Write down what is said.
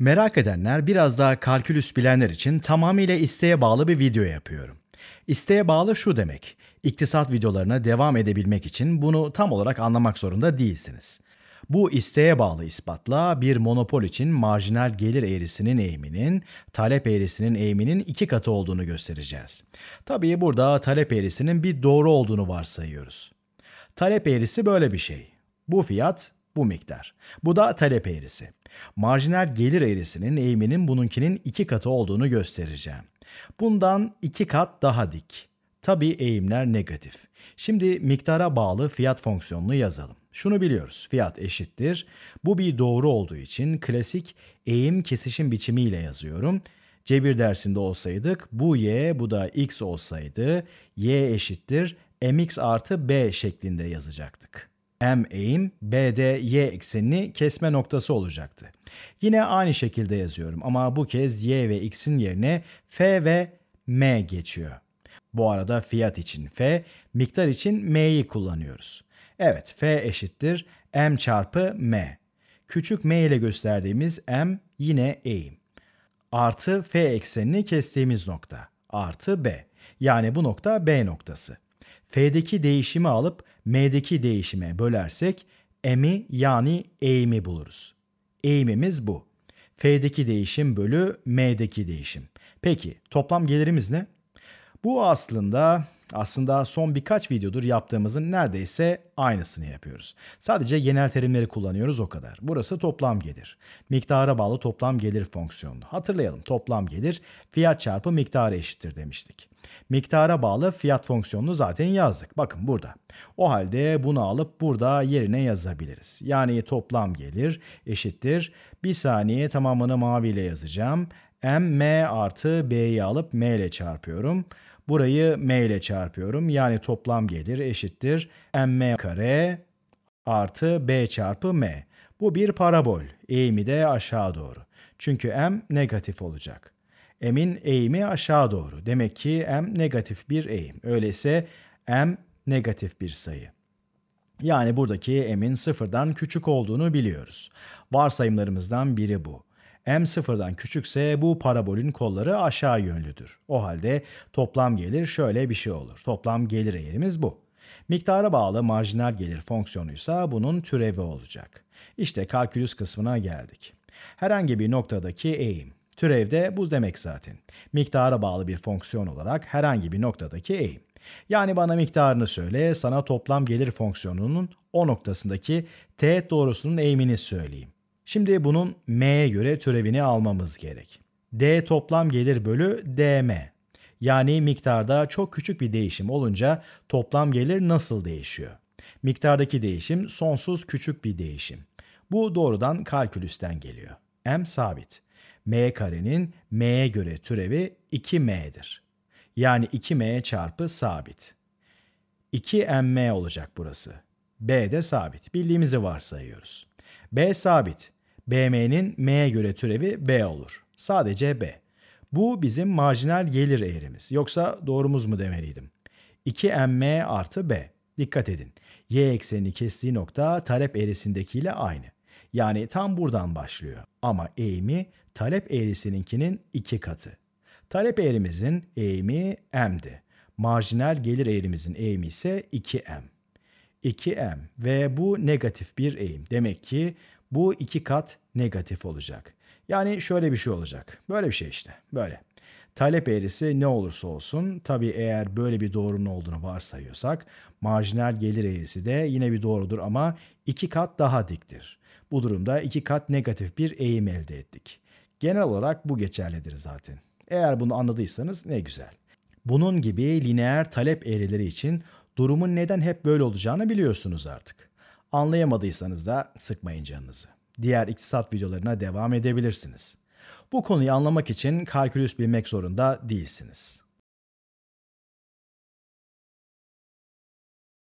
Merak edenler biraz daha kalkülüs bilenler için tamamıyla isteğe bağlı bir video yapıyorum. İsteğe bağlı şu demek. İktisat videolarına devam edebilmek için bunu tam olarak anlamak zorunda değilsiniz. Bu isteğe bağlı ispatla bir monopol için marjinal gelir eğrisinin eğiminin, talep eğrisinin eğiminin iki katı olduğunu göstereceğiz. Tabii burada talep eğrisinin bir doğru olduğunu varsayıyoruz. Talep eğrisi böyle bir şey. Bu fiyat bu miktar. Bu da talep eğrisi. Marjinal gelir eğrisinin eğiminin bununkinin iki katı olduğunu göstereceğim. Bundan iki kat daha dik. Tabi eğimler negatif. Şimdi miktara bağlı fiyat fonksiyonunu yazalım. Şunu biliyoruz. Fiyat eşittir. Bu bir doğru olduğu için klasik eğim kesişim biçimiyle yazıyorum. Cebir dersinde olsaydık bu y bu da x olsaydı y eşittir mx artı b şeklinde yazacaktık. M eğim BD y eksenini kesme noktası olacaktı. Yine aynı şekilde yazıyorum ama bu kez Y ve X'in yerine F ve M geçiyor. Bu arada fiyat için F, miktar için M'yi kullanıyoruz. Evet F eşittir M çarpı M. Küçük M ile gösterdiğimiz M yine eğim. Artı F eksenini kestiğimiz nokta. Artı B. Yani bu nokta B noktası. F'deki değişimi alıp m'deki değişime bölersek m'i yani eğimi buluruz. Eğimimiz bu. F'deki değişim bölü M'deki değişim. Peki toplam gelirimiz ne? Bu aslında aslında son birkaç videodur yaptığımızın neredeyse aynısını yapıyoruz. Sadece genel terimleri kullanıyoruz o kadar. Burası toplam gelir. Miktara bağlı toplam gelir fonksiyonu. Hatırlayalım toplam gelir fiyat çarpı miktara eşittir demiştik. Miktara bağlı fiyat fonksiyonunu zaten yazdık. Bakın burada. O halde bunu alıp burada yerine yazabiliriz. Yani toplam gelir eşittir. Bir saniye tamamını maviyle yazacağım. M, M artı B'yi alıp M ile çarpıyorum. Burayı m ile çarpıyorum. Yani toplam gelir eşittir m kare artı b çarpı m. Bu bir parabol. Eğimi de aşağı doğru. Çünkü m negatif olacak. M'in eğimi aşağı doğru. Demek ki m negatif bir eğim. Öyleyse m negatif bir sayı. Yani buradaki m'in sıfırdan küçük olduğunu biliyoruz. Varsayımlarımızdan biri bu m sıfırdan küçükse bu parabolün kolları aşağı yönlüdür. O halde toplam gelir şöyle bir şey olur. Toplam gelir eğrimiz bu. Miktara bağlı marjinal gelir fonksiyonuysa bunun türevi olacak. İşte kalkülüs kısmına geldik. Herhangi bir noktadaki eğim. Türev de bu demek zaten. Miktara bağlı bir fonksiyon olarak herhangi bir noktadaki eğim. Yani bana miktarını söyle, sana toplam gelir fonksiyonunun o noktasındaki teğet doğrusunun eğimini söyleyeyim. Şimdi bunun m'ye göre türevini almamız gerek. D toplam gelir bölü dm. Yani miktarda çok küçük bir değişim olunca toplam gelir nasıl değişiyor? Miktardaki değişim sonsuz küçük bir değişim. Bu doğrudan kalkülüsten geliyor. m sabit. m karenin m'ye göre türevi 2m'dir. Yani 2m çarpı sabit. 2mm olacak burası. b de sabit. Bildiğimizi varsayıyoruz. b sabit. BM'nin M'ye göre türevi B olur. Sadece B. Bu bizim marjinal gelir eğrimiz. Yoksa doğrumuz mu demeliydim? 2MM artı B. Dikkat edin. Y eksenini kestiği nokta talep eğrisindekiyle aynı. Yani tam buradan başlıyor. Ama eğimi talep eğrisininkinin iki katı. Talep eğrimizin eğimi M'di. Marjinal gelir eğrimizin eğimi ise 2M. 2m ve bu negatif bir eğim. Demek ki bu iki kat negatif olacak. Yani şöyle bir şey olacak. Böyle bir şey işte. Böyle. Talep eğrisi ne olursa olsun tabi eğer böyle bir doğrunun olduğunu varsayıyorsak marjinal gelir eğrisi de yine bir doğrudur ama iki kat daha diktir. Bu durumda iki kat negatif bir eğim elde ettik. Genel olarak bu geçerlidir zaten. Eğer bunu anladıysanız ne güzel. Bunun gibi lineer talep eğrileri için durumun neden hep böyle olacağını biliyorsunuz artık. Anlayamadıysanız da sıkmayın canınızı. Diğer iktisat videolarına devam edebilirsiniz. Bu konuyu anlamak için kalkülüs bilmek zorunda değilsiniz.